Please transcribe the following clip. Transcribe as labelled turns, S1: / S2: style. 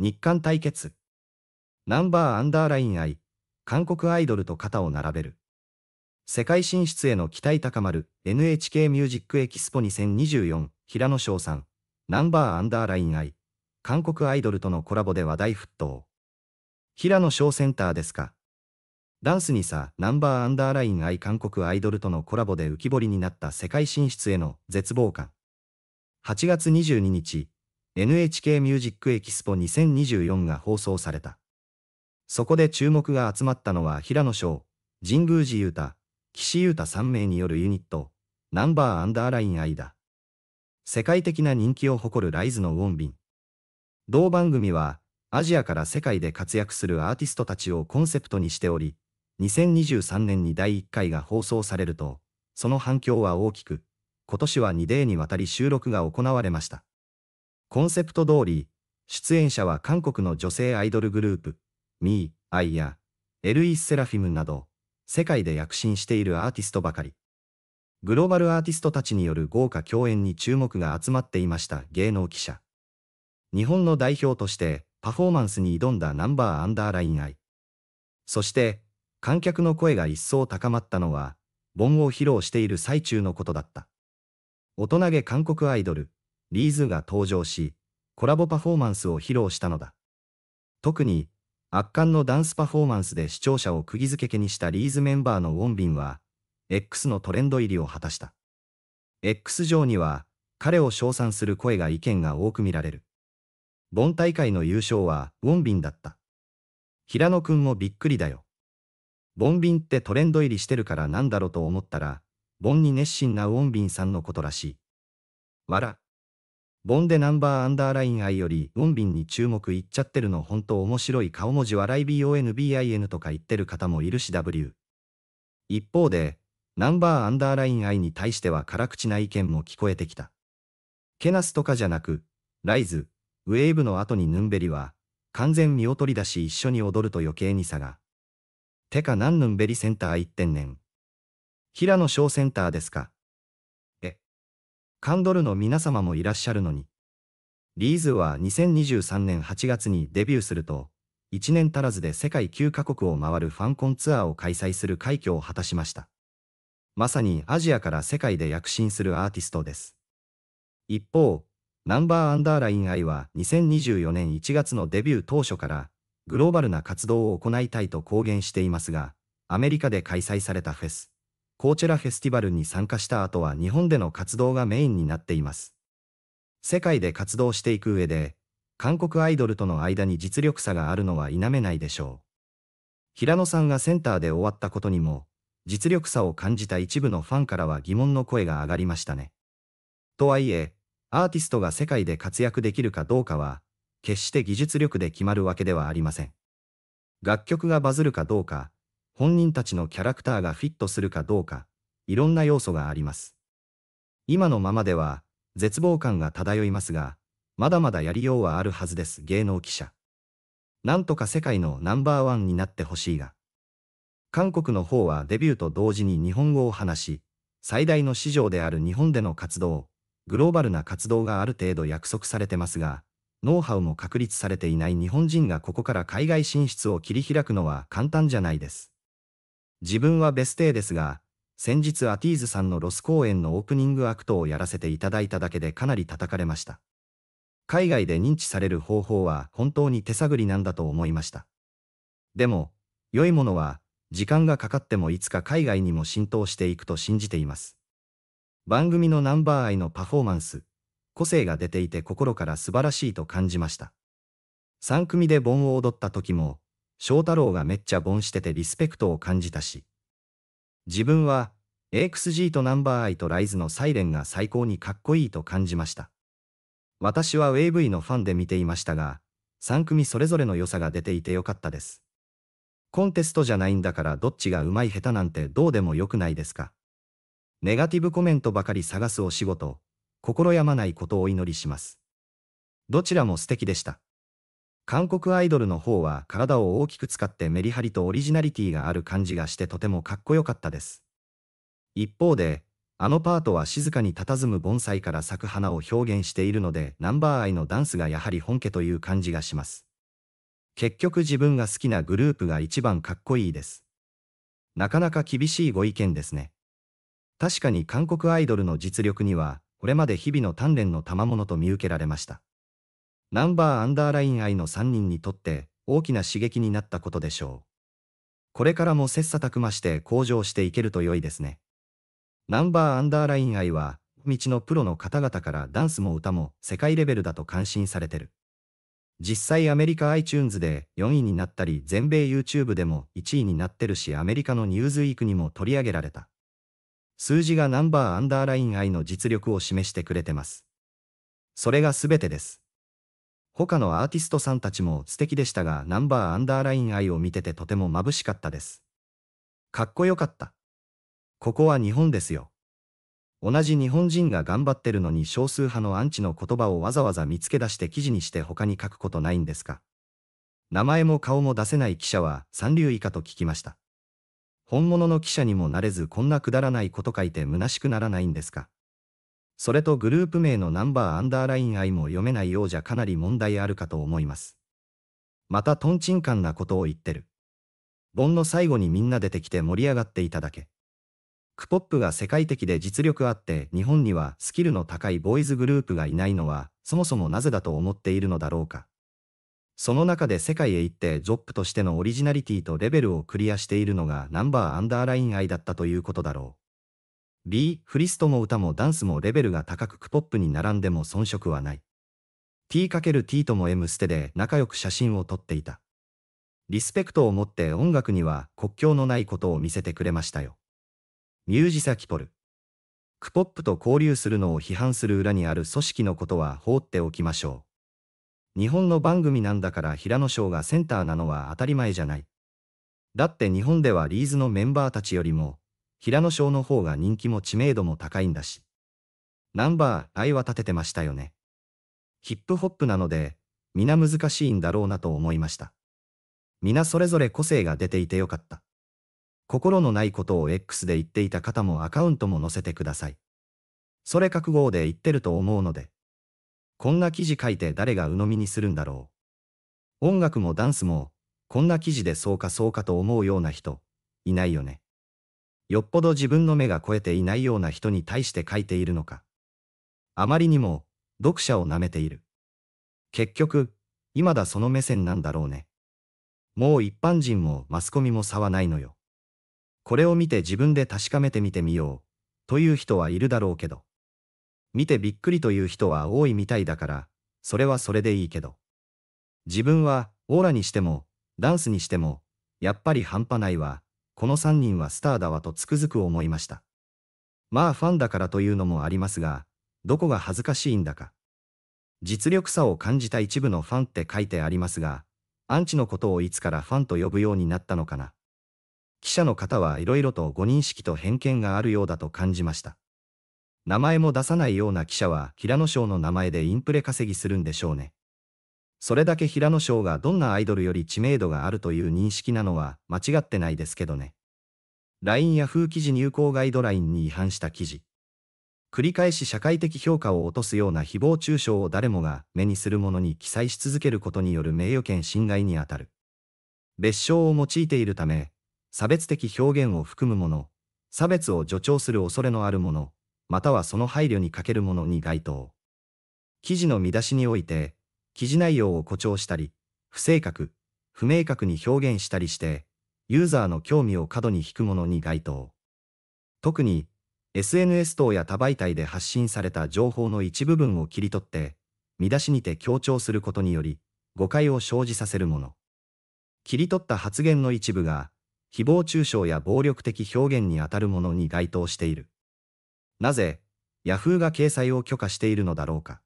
S1: 日韓対決。ナンバーアンダーライン愛、韓国アイドルと肩を並べる。世界進出への期待高まる NHK ミュージックエキスポ2024平野翔さん、ナンバーアンダーライン愛、韓国アイドルとのコラボで話題沸騰。平野翔センターですかダンスにさ、ナンバーアンダーライン愛韓国アイドルとのコラボで浮き彫りになった世界進出への絶望感。8月22日、NHK ミュージックエキスポ2024が放送された。そこで注目が集まったのは平野翔、神宮寺優太、岸優太3名によるユニット、ナンバーアンダーライン愛だ。世界的な人気を誇るライズのウォンビン。同番組は、アジアから世界で活躍するアーティストたちをコンセプトにしており、2023年に第1回が放送されると、その反響は大きく、今年は2デーにわたり収録が行われました。コンセプト通り、出演者は韓国の女性アイドルグループ、ミー、アイや、エルイス・セラフィムなど、世界で躍進しているアーティストばかり。グローバルアーティストたちによる豪華共演に注目が集まっていました芸能記者。日本の代表としてパフォーマンスに挑んだナンバーアンダーライン愛。そして、観客の声が一層高まったのは、盆を披露している最中のことだった。大人げ韓国アイドル、リーズが登場し、コラボパフォーマンスを披露したのだ。特に、圧巻のダンスパフォーマンスで視聴者を釘付けにしたリーズメンバーのウォンビンは、X のトレンド入りを果たした。X 上には、彼を称賛する声が意見が多く見られる。ボン大会の優勝はウォンビンだった。平野くんもびっくりだよ。ボンビンってトレンド入りしてるからなんだろうと思ったら、ボンに熱心なウォンビンさんのことらしい。わら。ボンデナンバーアンダーライン愛より、ウォンビンに注目いっちゃってるの本当面白い顔文字笑い BONBIN とか言ってる方もいるし W。一方で、ナンバーアンダーライン愛に対しては辛口な意見も聞こえてきた。けなすとかじゃなく、ライズ、ウェーブの後にヌンベリは、完全見劣りだし一緒に踊ると余計に差が。てか何ヌンベリセンター行ってんねん。平野翔センターですか。カンドルの皆様もいらっしゃるのに。リーズは2023年8月にデビューすると、1年足らずで世界9カ国を回るファンコンツアーを開催する快挙を果たしました。まさにアジアから世界で躍進するアーティストです。一方、ナンバーアンダーラインイは2024年1月のデビュー当初からグローバルな活動を行いたいと公言していますが、アメリカで開催されたフェス、コーチェラフェスティバルに参加した後は日本での活動がメインになっています。世界で活動していく上で、韓国アイドルとの間に実力差があるのは否めないでしょう。平野さんがセンターで終わったことにも、実力差を感じた一部のファンからは疑問の声が上がりましたね。とはいえ、アーティストが世界で活躍できるかどうかは、決して技術力で決まるわけではありません。楽曲がバズるかどうか、本人たちのキャラクターがフィットするかどうか、いろんな要素があります。今のままでは、絶望感が漂いますが、まだまだやりようはあるはずです芸能記者。なんとか世界のナンバーワンになってほしいが。韓国の方はデビューと同時に日本語を話し、最大の市場である日本での活動、グローバルな活動がある程度約束されてますが、ノウハウも確立されていない日本人がここから海外進出を切り開くのは簡単じゃないです。自分はベステーですが、先日アティーズさんのロス公演のオープニングアクトをやらせていただいただけでかなり叩かれました。海外で認知される方法は本当に手探りなんだと思いました。でも、良いものは、時間がかかってもいつか海外にも浸透していくと信じています。番組のナンバーアイのパフォーマンス、個性が出ていて心から素晴らしいと感じました。3組で盆を踊った時も、翔太郎がめっちゃボンしててリスペクトを感じたし。自分は、x g とナンバーアイとライズのサイレンが最高にかっこいいと感じました。私は AV のファンで見ていましたが、3組それぞれの良さが出ていてよかったです。コンテストじゃないんだからどっちが上手い下手なんてどうでもよくないですか。ネガティブコメントばかり探すお仕事、心病まないことをお祈りします。どちらも素敵でした。韓国アイドルの方は体を大きく使ってメリハリとオリジナリティがある感じがしてとてもかっこよかったです。一方で、あのパートは静かに佇む盆栽から咲く花を表現しているので、ナンバーアイのダンスがやはり本家という感じがします。結局自分が好きなグループが一番かっこいいです。なかなか厳しいご意見ですね。確かに韓国アイドルの実力には、これまで日々の鍛錬の賜物と見受けられました。ナンバーアンダーライン愛の3人にとって大きな刺激になったことでしょう。これからも切磋琢磨して向上していけると良いですね。ナンバーアンダーライン愛は、道のプロの方々からダンスも歌も世界レベルだと感心されてる。実際アメリカ iTunes で4位になったり全米 YouTube でも1位になってるしアメリカのニューズウィークにも取り上げられた。数字がナンバーアンダーライン愛の実力を示してくれてます。それが全てです。他のアーティストさんたちも素敵でしたが、ナンバーアンダーライン愛を見ててとても眩しかったです。かっこよかった。ここは日本ですよ。同じ日本人が頑張ってるのに少数派のアンチの言葉をわざわざ見つけ出して記事にして他に書くことないんですか名前も顔も出せない記者は三流以下と聞きました。本物の記者にもなれずこんなくだらないこと書いて虚しくならないんですかそれとグループ名のナンバーアンダーライン I も読めないようじゃかなり問題あるかと思います。またトンチンカンなことを言ってる。盆の最後にみんな出てきて盛り上がっていただけ。クポップが世界的で実力あって日本にはスキルの高いボーイズグループがいないのはそもそもなぜだと思っているのだろうか。その中で世界へ行ってジョップとしてのオリジナリティとレベルをクリアしているのがナンバーアンダーライン I だったということだろう。B、フリストも歌もダンスもレベルが高くクポップに並んでも遜色はない。T×T とも M ステで仲良く写真を撮っていた。リスペクトを持って音楽には国境のないことを見せてくれましたよ。ミュージサキポル。クポップと交流するのを批判する裏にある組織のことは放っておきましょう。日本の番組なんだから平野翔がセンターなのは当たり前じゃない。だって日本ではリーズのメンバーたちよりも平野翔の方が人気も知名度も高いんだし。ナンバー、愛は立ててましたよね。ヒップホップなので、皆難しいんだろうなと思いました。皆それぞれ個性が出ていてよかった。心のないことを X で言っていた方もアカウントも載せてください。それ覚悟で言ってると思うので。こんな記事書いて誰が鵜呑みにするんだろう。音楽もダンスも、こんな記事でそうかそうかと思うような人、いないよね。よっぽど自分の目が肥えていないような人に対して書いているのか。あまりにも、読者を舐めている。結局、今だその目線なんだろうね。もう一般人もマスコミも差はないのよ。これを見て自分で確かめてみてみよう、という人はいるだろうけど。見てびっくりという人は多いみたいだから、それはそれでいいけど。自分は、オーラにしても、ダンスにしても、やっぱり半端ないわ、この3人はスターだわとつくづく思いました。まあファンだからというのもありますが、どこが恥ずかしいんだか。実力差を感じた一部のファンって書いてありますが、アンチのことをいつからファンと呼ぶようになったのかな。記者の方はいろいろとご認識と偏見があるようだと感じました。名前も出さないような記者は平野省の名前でインプレ稼ぎするんでしょうね。それだけ平野翔がどんなアイドルより知名度があるという認識なのは間違ってないですけどね。LINE や風記事入稿ガイドラインに違反した記事。繰り返し社会的評価を落とすような誹謗中傷を誰もが目にするものに記載し続けることによる名誉権侵害にあたる。別称を用いているため、差別的表現を含むもの、差別を助長する恐れのあるもの、またはその配慮に欠けるものに該当。記事の見出しにおいて、記事内容を誇張したり、不正確、不明確に表現したりして、ユーザーの興味を過度に引くものに該当。特に、SNS 等や多媒体で発信された情報の一部分を切り取って、見出しにて強調することにより、誤解を生じさせるもの。切り取った発言の一部が、誹謗中傷や暴力的表現にあたるものに該当している。なぜ、Yahoo が掲載を許可しているのだろうか。